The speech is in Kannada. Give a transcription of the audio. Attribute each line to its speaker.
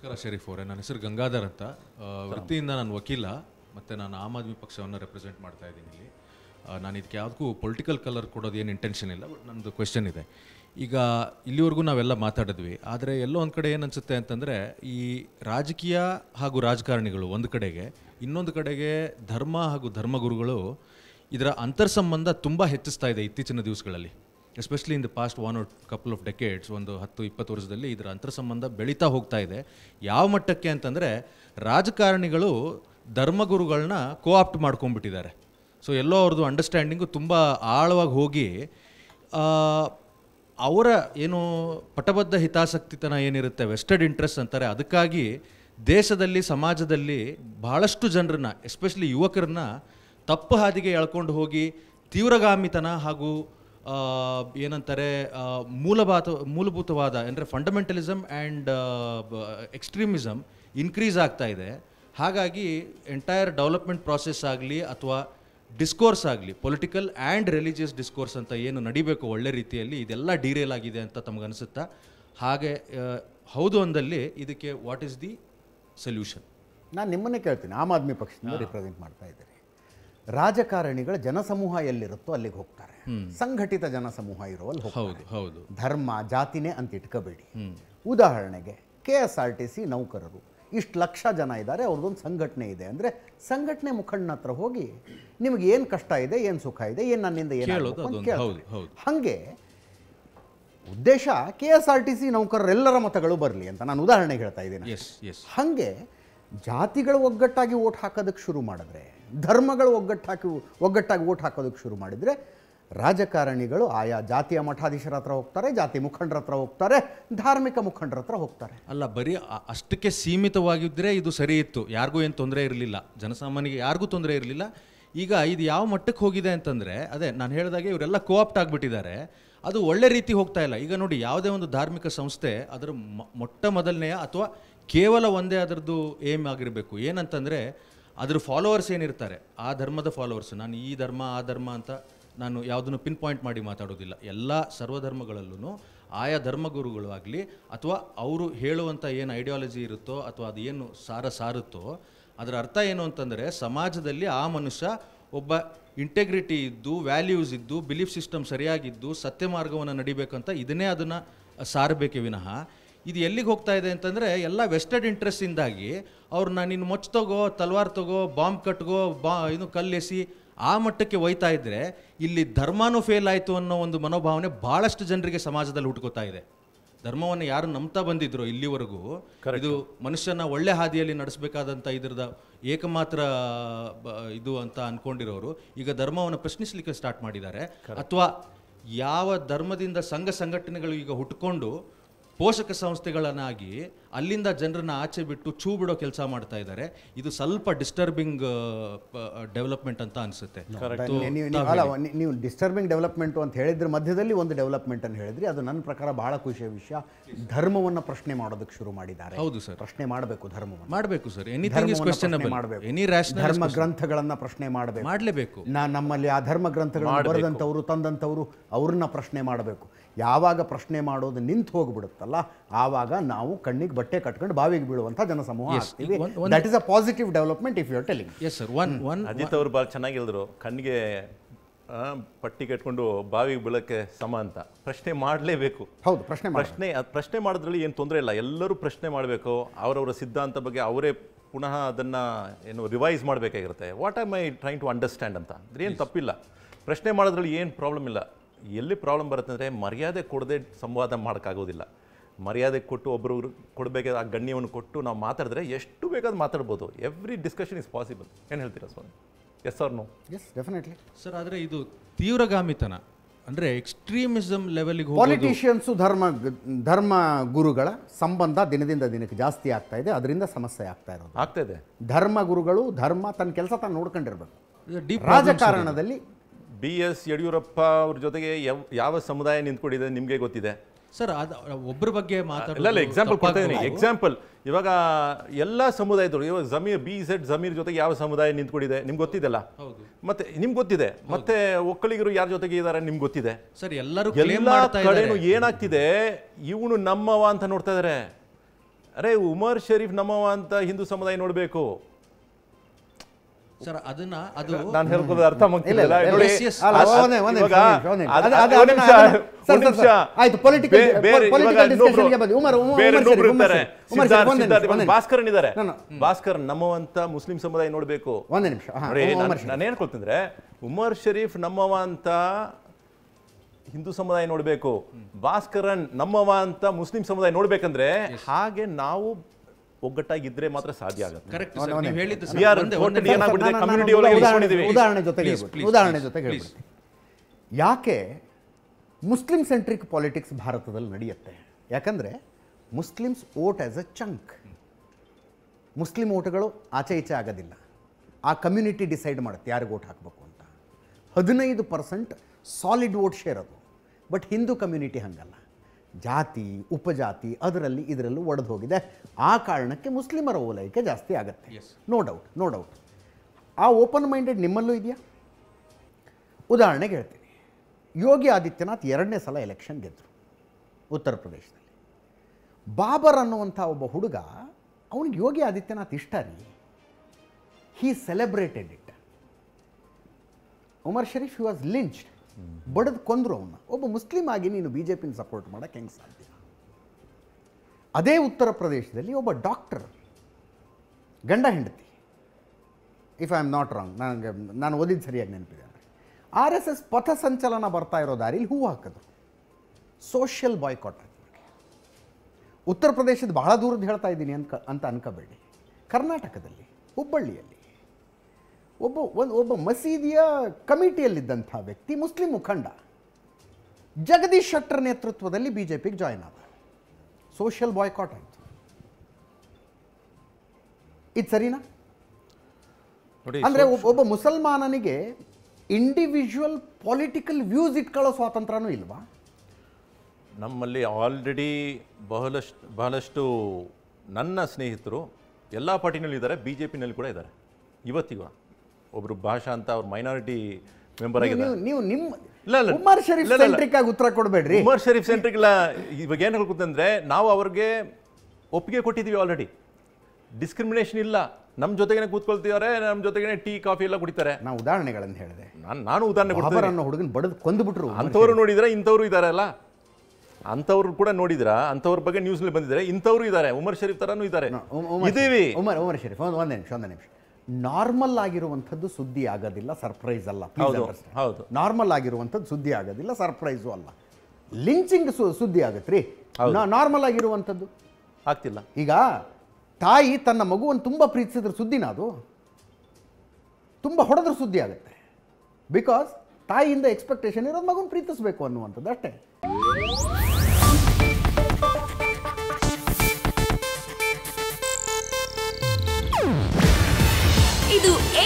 Speaker 1: ನಮಸ್ಕಾರ ಶರೀಫ್ ಅವರೇ ನನ್ನ ಹೆಸರು ಗಂಗಾಧರ್ ಅಂತ ವೃತ್ತಿಯಿಂದ ನಾನು ವಕೀಲ ಮತ್ತು ನಾನು ಆಮ್ ಆದ್ಮಿ ಪಕ್ಷವನ್ನು ರೆಪ್ರೆಸೆಂಟ್ ಮಾಡ್ತಾ ಇದ್ದೀನಿ ಇಲ್ಲಿ ನಾನು ಇದಕ್ಕೆ ಯಾವುದಕ್ಕೂ ಪೊಲಿಟಿಕಲ್ ಕಲರ್ ಕೊಡೋದು ಏನು ಇಂಟೆನ್ಷನ್ ಇಲ್ಲ ಬಟ್ ನಮ್ಮದು ಕ್ವೆಶನ್ ಇದೆ ಈಗ ಇಲ್ಲಿವರೆಗೂ ನಾವೆಲ್ಲ ಮಾತಾಡಿದ್ವಿ ಆದರೆ ಎಲ್ಲೋ ಒಂದು ಕಡೆ ಏನನ್ಸುತ್ತೆ ಅಂತಂದರೆ ಈ ರಾಜಕೀಯ ಹಾಗೂ ರಾಜಕಾರಣಿಗಳು ಒಂದು ಕಡೆಗೆ ಇನ್ನೊಂದು ಕಡೆಗೆ ಧರ್ಮ ಹಾಗೂ ಧರ್ಮಗುರುಗಳು ಇದರ ಅಂತರ್ಸಂಬಂಧ ತುಂಬ ಹೆಚ್ಚಿಸ್ತಾ ಇದೆ ಇತ್ತೀಚಿನ ದಿವಸಗಳಲ್ಲಿ especially in the past one or couple of decades ಒಂದು ಹತ್ತು ಇಪ್ಪತ್ತು ವರ್ಷದಲ್ಲಿ ಇದರ ಅಂತರ್ಸಂಬಂಧ ಬೆಳೀತಾ ಹೋಗ್ತಾ ಇದೆ ಯಾವ ಮಟ್ಟಕ್ಕೆ ಅಂತಂದರೆ ರಾಜಕಾರಣಿಗಳು ಧರ್ಮಗುರುಗಳನ್ನ ಕೋಆಪ್ಟ್ ಮಾಡ್ಕೊಂಡ್ಬಿಟ್ಟಿದ್ದಾರೆ ಸೊ ಎಲ್ಲೋ ಅವ್ರದ್ದು ಅಂಡರ್ಸ್ಟ್ಯಾಂಡಿಂಗು ತುಂಬ ಆಳವಾಗಿ ಹೋಗಿ ಅವರ ಏನು ಪಟಬದ್ಧ ಹಿತಾಸಕ್ತಿತನ ಏನಿರುತ್ತೆ ವೆಸ್ಟೆಡ್ ಇಂಟ್ರೆಸ್ಟ್ ಅಂತಾರೆ ಅದಕ್ಕಾಗಿ ದೇಶದಲ್ಲಿ ಸಮಾಜದಲ್ಲಿ ಭಾಳಷ್ಟು ಜನರನ್ನ ಎಸ್ಪೆಷಲಿ ಯುವಕರನ್ನ ತಪ್ಪು ಹಾದಿಗೆ ಎಳ್ಕೊಂಡು ಹೋಗಿ ತೀವ್ರಗಾಮಿತನ ಹಾಗೂ ಏನಂತಾರೆ ಮೂಲಭಾತ ಮೂಲಭೂತವಾದ ಅಂದರೆ ಫಂಡಮೆಂಟಲಿಸಮ್ ಆ್ಯಂಡ್ ಎಕ್ಸ್ಟ್ರೀಮಿಸಮ್ ಇನ್ಕ್ರೀಸ್ ಆಗ್ತಾ ಇದೆ ಹಾಗಾಗಿ ಎಂಟೈರ್ ಡೆವಲಪ್ಮೆಂಟ್ ಪ್ರಾಸೆಸ್ ಆಗಲಿ ಅಥವಾ ಡಿಸ್ಕೋರ್ಸ್ ಆಗಲಿ ಪೊಲಿಟಿಕಲ್ ಆ್ಯಂಡ್ ರಿಲಿಜಿಯಸ್ ಡಿಸ್ಕೋರ್ಸ್ ಅಂತ ಏನು ನಡಿಬೇಕು ಒಳ್ಳೆ ರೀತಿಯಲ್ಲಿ ಇದೆಲ್ಲ ಡೀರೇಲ್ ಆಗಿದೆ ಅಂತ ತಮಗನಿಸುತ್ತಾ ಹಾಗೆ ಹೌದು ಅಂದಲ್ಲಿ ಇದಕ್ಕೆ ವಾಟ್ ಈಸ್ ದಿ ಸೊಲ್ಯೂಷನ್
Speaker 2: ನಾನು ನಿಮ್ಮನ್ನೇ ಕೇಳ್ತೀನಿ ಆಮ್ ಆದ್ಮಿ ಪಕ್ಷದಿಂದ ರಿಪ್ರೆಸೆಂಟ್ ಮಾಡ್ತಾ ಇದ್ದೆ ರಾಜಕಾರಣಿಗಳ ಜನಸಮೂಹ ಎಲ್ಲಿರುತ್ತೋ ಅಲ್ಲಿಗೆ ಹೋಗ್ತಾರೆ ಸಂಘಟಿತ ಜನಸಮೂಹ ಇರುವಲ್ಲಿ ಹೋಗ್ತಾರೆ ಧರ್ಮ ಜಾತಿನೇ ಅಂತ ಇಟ್ಕೋಬೇಡಿ ಉದಾಹರಣೆಗೆ K S R T C ನೌಕರರು ಇಷ್ಟು ಲಕ್ಷ ಜನ ಇದ್ದಾರೆ ಅವ್ರದ್ದೊಂದು ಸಂಘಟನೆ ಇದೆ ಅಂದರೆ ಸಂಘಟನೆ ಮುಖಂಡನ ಹತ್ರ ಹೋಗಿ ನಿಮಗೆ ಏನು ಕಷ್ಟ ಇದೆ ಏನು ಸುಖ ಇದೆ ಏನು ನನ್ನಿಂದ ಏನು ಹಾಗೆ ಉದ್ದೇಶ K S R T C ನೌಕರರೆಲ್ಲರ ಮತಗಳು ಬರಲಿ ಅಂತ ನಾನು ಉದಾಹರಣೆ ಹೇಳ್ತಾ ಇದ್ದೀನಿ ಹಾಗೆ ಜಾತಿಗಳು ಒಗ್ಗಟ್ಟಾಗಿ ಓಟ್ ಹಾಕೋದಕ್ಕೆ ಶುರು ಮಾಡಿದ್ರೆ ಧರ್ಮಗಳು ಒಗ್ಗಟ್ಟು ಹಾಕಿ ಒಗ್ಗಟ್ಟಾಗಿ ಓಟ್ ಹಾಕೋದಕ್ಕೆ ಶುರು ಮಾಡಿದರೆ ರಾಜಕಾರಣಿಗಳು ಆಯಾ ಜಾತಿಯ ಮಠಾಧೀಶರ ಹತ್ರ ಹೋಗ್ತಾರೆ ಜಾತಿ ಮುಖಂಡರ ಹತ್ರ ಹೋಗ್ತಾರೆ ಧಾರ್ಮಿಕ ಮುಖಂಡರ ಹತ್ರ ಹೋಗ್ತಾರೆ
Speaker 1: ಅಲ್ಲ ಬರೀ ಅಷ್ಟಕ್ಕೆ ಸೀಮಿತವಾಗಿದ್ದರೆ ಇದು ಸರಿ ಇತ್ತು ಯಾರಿಗೂ ಏನು ತೊಂದರೆ ಇರಲಿಲ್ಲ ಜನಸಾಮಾನ್ಯರಿಗೆ ಯಾರಿಗೂ ತೊಂದರೆ ಇರಲಿಲ್ಲ ಈಗ ಇದು ಯಾವ ಮಟ್ಟಕ್ಕೆ ಹೋಗಿದೆ ಅಂತಂದರೆ ಅದೇ ನಾನು ಹೇಳಿದಾಗೆ ಇವರೆಲ್ಲ ಕೋಆಪ್ಟ್ ಆಗಿಬಿಟ್ಟಿದ್ದಾರೆ ಅದು ಒಳ್ಳೆ ರೀತಿ ಹೋಗ್ತಾ ಇಲ್ಲ ಈಗ ನೋಡಿ ಯಾವುದೇ ಒಂದು ಧಾರ್ಮಿಕ ಸಂಸ್ಥೆ ಅದರ ಮೊಟ್ಟ ಮೊದಲನೆಯ ಅಥವಾ ಕೇವಲ ಒಂದೇ ಅದರದ್ದು ಏಮ್ ಆಗಿರಬೇಕು ಏನಂತಂದರೆ ಅದ್ರ ಫಾಲೋವರ್ಸ್ ಏನಿರ್ತಾರೆ ಆ ಧರ್ಮದ ಫಾಲೋವರ್ಸ್ ನಾನು ಈ ಧರ್ಮ ಆ ಧರ್ಮ ಅಂತ ನಾನು ಯಾವುದನ್ನು ಪಿನ್ ಪಾಯಿಂಟ್ ಮಾಡಿ ಮಾತಾಡೋದಿಲ್ಲ ಎಲ್ಲ ಸರ್ವಧರ್ಮಗಳಲ್ಲೂ ಆಯಾ ಧರ್ಮಗುರುಗಳು ಆಗಲಿ ಅಥವಾ ಅವರು ಹೇಳುವಂಥ ಏನು ಐಡಿಯಾಲಜಿ ಇರುತ್ತೋ ಅಥವಾ ಅದು ಏನು ಸಾರ ಸಾರುತ್ತೋ ಅದರ ಅರ್ಥ ಏನು ಅಂತಂದರೆ ಸಮಾಜದಲ್ಲಿ ಆ ಮನುಷ್ಯ ಒಬ್ಬ ಇಂಟೆಗ್ರಿಟಿ ಇದ್ದು ವ್ಯಾಲ್ಯೂಸ್ ಇದ್ದು ಬಿಲೀಫ್ ಸಿಸ್ಟಮ್ ಸರಿಯಾಗಿದ್ದು ಸತ್ಯ ಮಾರ್ಗವನ್ನು ನಡಿಬೇಕಂತ ಇದನ್ನೇ ಅದನ್ನು ಸಾರಬೇಕೆ ವಿನಃ ಇದು ಎಲ್ಲಿಗೆ ಹೋಗ್ತಾ ಇದೆ ಅಂತಂದರೆ ಎಲ್ಲ ವೆಸ್ಟರ್ಡ್ ಇಂಟ್ರೆಸ್ಟಿಂದಾಗಿ ಅವ್ರನ್ನ ನಿನ್ನ ಮೊಚ್ಚ ತಗೋ ತಲ್ವಾರ್ ತಗೋ ಬಾಂಬ್ ಕಟ್ಗೋ ಬಾ ಇನ್ನು ಕಲ್ಲೆಸಿ ಆ ಮಟ್ಟಕ್ಕೆ ಒಯ್ತಾ ಇದ್ದರೆ ಇಲ್ಲಿ ಧರ್ಮನೂ ಫೇಲ್ ಆಯಿತು ಅನ್ನೋ ಒಂದು ಮನೋಭಾವನೆ ಭಾಳಷ್ಟು ಜನರಿಗೆ ಸಮಾಜದಲ್ಲಿ ಹುಟ್ಕೋತಾ ಇದೆ ಧರ್ಮವನ್ನು ಯಾರು ನಂಬ್ತಾ ಬಂದಿದ್ರು ಇಲ್ಲಿವರೆಗೂ ಇದು ಮನುಷ್ಯನ ಒಳ್ಳೆ ಹಾದಿಯಲ್ಲಿ ನಡೆಸಬೇಕಾದಂಥ ಇದ್ರದ ಏಕಮಾತ್ರ ಇದು ಅಂತ ಅಂದ್ಕೊಂಡಿರೋರು ಈಗ ಧರ್ಮವನ್ನು ಪ್ರಶ್ನಿಸ್ಲಿಕ್ಕೆ ಸ್ಟಾರ್ಟ್ ಮಾಡಿದ್ದಾರೆ ಅಥವಾ ಯಾವ ಧರ್ಮದಿಂದ ಸಂಘ ಸಂಘಟನೆಗಳು ಈಗ ಹುಟ್ಕೊಂಡು ಪೋಷಕ ಸಂಸ್ಥೆಗಳನ್ನಾಗಿ ಅಲ್ಲಿಂದ ಜನರನ್ನ ಆಚೆ ಬಿಟ್ಟು ಚೂ ಬಿಡೋ ಕೆಲಸ ಮಾಡ್ತಾ ಇದ್ದಾರೆ ಇದು ಸ್ವಲ್ಪ ಡಿಸ್ಟರ್ಬಿಂಗ್ ಡೆವಲಪ್ಮೆಂಟ್ ಅಂತ ಅನಿಸುತ್ತೆ
Speaker 2: ನೀವು ಡಿಸ್ಟರ್ಬಿಂಗ್ ಡೆವಲಪ್ಮೆಂಟ್ ಅಂತ ಹೇಳಿದ್ರೆ ಮಧ್ಯದಲ್ಲಿ ಒಂದು ಡೆವಲಪ್ಮೆಂಟ್ ಅಂತ ಹೇಳಿದ್ರಿ ಅದು ನನ್ನ ಪ್ರಕಾರ ಬಹಳ ಖುಷಿಯ ವಿಷಯ ಧರ್ಮವನ್ನು ಪ್ರಶ್ನೆ ಮಾಡೋದಕ್ಕೆ ಶುರು ಮಾಡಿದ್ದಾರೆ ಹೌದು ಸರ್ ಪ್ರಶ್ನೆ ಮಾಡಬೇಕು ಧರ್ಮವನ್ನು ಮಾಡಬೇಕು ಸರ್ ಎನಿ ಮಾಡಬೇಕು ಎನಿ ಧರ್ಮ ಗ್ರಂಥಗಳನ್ನ ಪ್ರಶ್ನೆ ಮಾಡಬೇಕು ಮಾಡಲೇಬೇಕು ನಮ್ಮಲ್ಲಿ ಆ ಧರ್ಮ ಗ್ರಂಥಗಳನ್ನು ಬರೆದಂತವರು ತಂದಂಥವ್ರು ಅವ್ರನ್ನ ಪ್ರಶ್ನೆ ಮಾಡಬೇಕು ಯಾವಾಗ ಪ್ರಶ್ನೆ ಮಾಡೋದು ನಿಂತು ಹೋಗ್ಬಿಡುತ್ತಲ್ಲ ಆವಾಗ ನಾವು ಕಣ್ಣಿಗೆ ಬಟ್ಟೆ ಕಟ್ಕೊಂಡು ಬಾವಿಗೆ ಬೀಳುವಂಥ ಜನಸಮೂಹ that is a positive development if you telling yes one one Ajit
Speaker 3: ಅವರು ಚೆನ್ನಾಗಿ ಚೆನ್ನಾಗಿಲ್ದ್ರು ಕಣ್ಣಿಗೆ ಪಟ್ಟಿ ಕಟ್ಕೊಂಡು ಬಾವಿಗೆ ಬೀಳಕ್ಕೆ ಸಮ ಅಂತ ಪ್ರಶ್ನೆ ಮಾಡಲೇಬೇಕು ಹೌದು ಪ್ರಶ್ನೆ ಪ್ರಶ್ನೆ ಪ್ರಶ್ನೆ ಮಾಡೋದ್ರಲ್ಲಿ ಏನು ತೊಂದರೆ ಇಲ್ಲ ಎಲ್ಲರೂ ಪ್ರಶ್ನೆ ಮಾಡಬೇಕು ಅವರವರ ಸಿದ್ಧಾಂತ ಬಗ್ಗೆ ಅವರೇ ಪುನಃ ಅದನ್ನು ಏನು ರಿವೈಸ್ ಮಾಡಬೇಕಾಗಿರುತ್ತೆ what are my trying to understand ಅಂತ ಏನು ತಪ್ಪಿಲ್ಲ ಪ್ರಶ್ನೆ ಮಾಡೋದ್ರಲ್ಲಿ ಏನು ಪ್ರಾಬ್ಲಮ್ ಇಲ್ಲ ಎಲ್ಲಿ ಪ್ರಾಬ್ಲಮ್ ಬರುತ್ತೆ ಅಂದರೆ ಮರ್ಯಾದೆ ಕೊಡದೆ ಸಂವಾದ ಮಾಡೋಕ್ಕಾಗೋದಿಲ್ಲ ಮರ್ಯಾದೆ ಕೊಟ್ಟು ಒಬ್ಬರು ಕೊಡಬೇಕಾದ ಆ ಗಣ್ಯವನ್ನು ಕೊಟ್ಟು ನಾವು ಮಾತಾಡಿದ್ರೆ ಎಷ್ಟು ಬೇಕಾದ್ರೂ ಮಾತಾಡ್ಬೋದು ಎವ್ರಿ ಡಿಸ್ಕಷನ್ ಇಸ್ ಪಾಸಿಬಲ್ ಏನು ಹೇಳ್ತೀರಾ ಸ್ವಾಮಿ yes or no yes definitely sir ಆದರೆ ಇದು ತೀವ್ರಗಾಮಿತನ ಅಂದರೆ ಎಕ್ಸ್ಟ್ರೀಮಿಸಮ್ ಲೆವೆಲ್ಗೆ ಪಾಲಿಟಿಷಿಯನ್ಸು
Speaker 2: ಧರ್ಮ ಧರ್ಮ ಗುರುಗಳ ಸಂಬಂಧ ದಿನದಿಂದ ದಿನಕ್ಕೆ ಜಾಸ್ತಿ ಆಗ್ತಾ ಇದೆ ಅದರಿಂದ ಸಮಸ್ಯೆ ಆಗ್ತಾ ಇರೋದು ಆಗ್ತಾ ಇದೆ ಧರ್ಮ ಗುರುಗಳು ಧರ್ಮ ತನ್ನ ಕೆಲಸ ತಾನು ನೋಡ್ಕೊಂಡಿರ್ಬೇಕು ರಾಜಕಾರಣದಲ್ಲಿ
Speaker 3: ಬಿ ಎಸ್ ಯಡಿಯೂರಪ್ಪ ಅವ್ರ ಜೊತೆಗೆ ಯಾವ ಯಾವ ಸಮುದಾಯ ನಿಂತ್ಕೊಂಡಿದೆ ನಿಮಗೆ ಗೊತ್ತಿದೆ
Speaker 1: ಸರ್ ಒಬ್ಬರ ಬಗ್ಗೆ ಮಾತಾಡಲ್ಲ ಎಕ್ಸಾಂಪಲ್ ಕೊಡ್ತಾ ಎಕ್ಸಾಂಪಲ್
Speaker 3: ಇವಾಗ ಎಲ್ಲ ಸಮುದಾಯದವರು ಇವಾಗ ಜಮೀರ್ ಬಿ ಸೆಡ್ ಜಮೀರ್ ಜೊತೆಗೆ ಯಾವ ಸಮುದಾಯ ನಿಂತ್ಕೊಂಡಿದೆ ನಿಮ್ಗೆ ಗೊತ್ತಿದೆಲ್ಲ ಮತ್ತೆ ನಿಮ್ಗೆ ಗೊತ್ತಿದೆ ಮತ್ತೆ ಒಕ್ಕಲಿಗರು ಯಾರ ಜೊತೆಗೆ ಇದ್ದಾರೆ ನಿಮ್ಗೆ ಗೊತ್ತಿದೆ ಸರ್ ಎಲ್ಲರೂ ಎಲ್ಲ ಕಡೆನೂ ಏನಾಗ್ತಿದೆ ಇವನು ನಮ್ಮವ ಅಂತ ನೋಡ್ತಾ ಇದ್ದಾರೆ ಅರೆ ಉಮರ್ ಶರೀಫ್ ನಮ್ಮವ ಅಂತ ಹಿಂದೂ ಸಮುದಾಯ ನೋಡಬೇಕು
Speaker 1: ಸರ್ ಅದನ್ನ ಅದು ನಾನು ಹೇಳ್ಕೊಳ್ಳೋದು ಅರ್ಥ
Speaker 3: ಮಾಡ್ತಿಲ್ಲ ನೋಡಿ ಒಂದೇ ಆಯ್ತು ಪೊಲಿಟಿಕಲ್ ಪೊಲಿಟಿಕಲ್ ಡಿಸ್ಕಷನ್ ಗೆ ಬಂದು ಉಮರ್ ಉಮರ್ ಸರ್ ಭಾಸ್ಕರನ್ ಇದ್ದಾರೆ ಭಾಸ್ಕರ್ ನಮ್ಮವಂತ ಮುಸ್ಲಿಂ ಸಮುದಾಯ ನೋಡಬೇಕು ಒಂದೇ ನಿಮಿಷ ನೋಡಿ ನಾನು ಹೇಳ್ಕೊಳ್ತಿದ್ರೆ ಉಮರ್ ಶರೀಫ್ ನಮ್ಮವ ಅಂತ ಹಿಂದೂ ಸಮುದಾಯ ನೋಡಬೇಕು ಭಾಸ್ಕರನ್ ನಮ್ಮವ ಅಂತ ಮುಸ್ಲಿಂ ಸಮುದಾಯ ನೋಡ್ಬೇಕಂದ್ರೆ ಹಾಗೆ ನಾವು ಒಗ್ಗಟ್ಟಾಗಿದ್ರೆ ಮಾತ್ರ ಸಾಧ್ಯ ಆಗುತ್ತೆ ಉದಾಹರಣೆ ಜೊತೆಗೆ ಉದಾಹರಣೆ ಜೊತೆಗೆ
Speaker 2: ಯಾಕೆ ಮುಸ್ಲಿಂ ಸೆಂಟ್ರಿಕ್ ಪಾಲಿಟಿಕ್ಸ್ ಭಾರತದಲ್ಲಿ ನಡೆಯುತ್ತೆ ಯಾಕಂದ್ರೆ Muslims vote as a chunk Muslim ಓಟ್ಗಳು ಆಚೆ ಈಚೆ ಆಗೋದಿಲ್ಲ ಆ ಕಮ್ಯುನಿಟಿ ಡಿಸೈಡ್ ಮಾಡುತ್ತೆ ಯಾರಿಗೆ ಓಟ್ ಹಾಕಬೇಕು ಅಂತ ಹದಿನೈದು ಪರ್ಸೆಂಟ್ ಸಾಲಿಡ್ ಓಟ್ ಶೇರ್ ಅದು ಬಟ್ ಹಿಂದೂ ಕಮ್ಯುನಿಟಿ ಹಂಗಲ್ಲ ಜಾತಿ ಉಪಜಾತಿ ಅದರಲ್ಲಿ ಇದರಲ್ಲೂ ಒಡೆದು ಹೋಗಿದೆ ಆ ಕಾರಣಕ್ಕೆ ಮುಸ್ಲಿಮರ ಓಲೈಕೆ ಜಾಸ್ತಿ ಆಗುತ್ತೆ ನೋ ಡೌಟ್ ನೋ ಡೌಟ್ ಆ ಓಪನ್ ಮೈಂಡೆಡ್ ನಿಮ್ಮಲ್ಲೂ ಇದೆಯಾ ಉದಾಹರಣೆಗೆ ಹೇಳ್ತೀನಿ ಯೋಗಿ ಆದಿತ್ಯನಾಥ್ ಎರಡನೇ ಸಲ ಎಲೆಕ್ಷನ್ ಗೆದ್ದರು ಉತ್ತರ ಪ್ರದೇಶದಲ್ಲಿ ಬಾಬರ್ ಅನ್ನುವಂಥ ಒಬ್ಬ ಹುಡುಗ ಅವನಿಗೆ ಯೋಗಿ ಆದಿತ್ಯನಾಥ್ ಇಷ್ಟ ರೀ he celebrated it Umar Sharif he was lynched ಬಡದ್ ಕೊಂದರು ಅವನ್ನ ಒಬ್ಬ ಮುಸ್ಲಿಂ ಆಗಿ ನೀನು ಬಿ ಜೆ ಸಪೋರ್ಟ್ ಮಾಡೋಕ್ಕೆ ಹೆಂಗೆ ಸಾಧ್ಯ ಅದೇ ಉತ್ತರ ಪ್ರದೇಶದಲ್ಲಿ ಒಬ್ಬ ಡಾಕ್ಟರ್ ಗಂಡ ಹೆಂಡತಿ if I am not wrong ನನಗೆ ನಾನು ಓದಿದ್ದು ಸರಿಯಾಗಿ ನೆನಪಿದೆ ಆರ್ ಎಸ್ ಎಸ್ ಪಥ ಸಂಚಲನ ಬರ್ತಾ ಇರೋ ದಾರಿಲಿ ಹೂವು ಹಾಕಿದ್ರು ಸೋಷಿಯಲ್ ಬಾಯ್ಕಾಟ್ ಆಯಿತು ಉತ್ತರ ಪ್ರದೇಶದ ಬಹಳ ದೂರದ ಹೇಳ್ತಾ ಇದ್ದೀನಿ ಅಂತ ಅಂತ ಅನ್ಕೋಬೇಡಿ ಕರ್ನಾಟಕದಲ್ಲಿ ಹುಬ್ಬಳ್ಳಿಯಲ್ಲಿ ಒಬ್ಬ ಒಂದು ಒಬ್ಬ ಮಸೀದಿಯ ಕಮಿಟಿಯಲ್ಲಿದ್ದಂಥ ವ್ಯಕ್ತಿ ಮುಸ್ಲಿಂ ಮುಖಂಡ ಜಗದೀಶ್ ಶೆಟ್ಟರ್ ನೇತೃತ್ವದಲ್ಲಿ ಬಿ ಜೆ ಪಿಗೆ ಜಾಯ್ನ್ ಆದ ಸೋಷಿಯಲ್ ಬಾಯ್ಕಾಟ್ ಆಯಿತು ಇದು ಸರಿನಾ ಅಂದರೆ ಒಬ್ಬ ಮುಸಲ್ಮಾನನಿಗೆ ಇಂಡಿವಿಜುವಲ್ ಪೊಲಿಟಿಕಲ್ ವ್ಯೂಸ್ ಇಟ್ಕೊಳ್ಳೋ ಸ್ವಾತಂತ್ರ್ಯನೂ ಇಲ್ವಾ
Speaker 3: ನಮ್ಮಲ್ಲಿ ಆಲ್ರೆಡಿ ಬಹಳಷ್ಟು ಬಹಳಷ್ಟು ನನ್ನ ಸ್ನೇಹಿತರು ಎಲ್ಲ ಪಾರ್ಟಿನಲ್ಲಿ ಇದ್ದಾರೆ ಬಿ ಜೆ ಪಿನಲ್ಲಿ ಕೂಡ ಇದ್ದಾರೆ ಇವತ್ತಿಗೂ ಒಬ್ರು ಭಾಷಾ ಅಂತ ಅವ್ರು ಮೈನಾರಿಟಿ ಮೆಂಬರ್ ಆಗಿದ್ದಾರೆ
Speaker 2: ನೀವು ನಿಮ್ಮ ಉಮರ್ ಶರೀಫ್ ಸೆಂಟ್ರಿಕ್ ಆಗಿ ಉತ್ತರ ಕೊಡಬೇಡ್ರಿ
Speaker 3: ಉಮರ್ ಶರೀಫ್ ಸೆಂಟ್ರಿಕ್ ಇಲ್ಲ ಇವಾಗ ಏನು ಹೇಳ್ಕೊತಂದ್ರೆ ನಾವು ಅವ್ರಿಗೆ ಒಪ್ಪಿಗೆ ಕೊಟ್ಟಿದ್ದೀವಿ ಆಲ್ರೆಡಿ ಡಿಸ್ಕ್ರಿಮಿನೇಷನ್ ಇಲ್ಲ ನಮ್ಮ ಜೊತೆಗೇನೆ ಕೂತ್ಕೊಳ್ತಿದ್ದಾರೆ ನಮ್ಮ ಜೊತೆಗೇನೆ ಟೀ ಕಾಫಿ ಎಲ್ಲ ಕುಡಿತಾರೆ ನಾವು ಉದಾಹರಣೆಗಳನ್ನು ಹೇಳಿದೆ ನಾನು ನಾನು ಉದಾಹರಣೆ ಕೊಡ್ತೀನಿ ಹುಡುಗನ್
Speaker 2: ಹುಡುಗನ ಬಡದು ಕೊಂದುಬಿಟ್ರು ಅಂಥವ್ರು
Speaker 3: ನೋಡಿದ್ರೆ ಇಂಥವ್ರು ಇದ್ದಾರಲ್ಲ ಅಂಥವ್ರು ಕೂಡ ನೋಡಿದ್ರ ಅಂಥವ್ರ ಬಗ್ಗೆ ನ್ಯೂಸ್ನಲ್ಲಿ ಬಂದಿದ್ದಾರೆ ಇಂಥವ್ರು ಇದ್ದಾರೆ ಉಮರ್ ಶರೀಫ್ ಥರನೂ ಇದ್ದಾರೆ
Speaker 2: ಉಮರ್ ಉಮರ್ ಶರೀಫ್ ಒಂದು ಒಂದು ನಿಮಿಷ ಒಂದೇ ನಿಮಿಷ ನಾರ್ಮಲ್ ಆಗಿರುವಂಥದ್ದು ಸುದ್ದಿ ಆಗೋದಿಲ್ಲ ಸರ್ಪ್ರೈಸ್ ಅಲ್ಲ ಹೌದು ನಾರ್ಮಲ್ ಆಗಿರುವಂಥದ್ದು ಸುದ್ದಿ ಆಗೋದಿಲ್ಲ ಸರ್ಪ್ರೈಸು ಅಲ್ಲ ಲಿಂಚಿಂಗ್ ಸು ಸುದ್ದಿ ಆಗತ್ತೆ ರೀ ನಾರ್ಮಲ್ ಆಗಿರುವಂಥದ್ದು ಆಗ್ತಿಲ್ಲ ಈಗ ತಾಯಿ ತನ್ನ ಮಗುವನ್ನು ತುಂಬ ಪ್ರೀತಿಸಿದ್ರ ಸುದ್ದಿನ ಅದು ತುಂಬ ಹೊಡೆದ್ರ ಸುದ್ದಿ ಆಗುತ್ತೆ ಬಿಕಾಸ್ ತಾಯಿಯಿಂದ ಎಕ್ಸ್ಪೆಕ್ಟೇಷನ್ ಇರೋದು ಮಗುನ ಪ್ರೀತಿಸಬೇಕು ಅನ್ನುವಂಥದ್ದು ಅಷ್ಟೇ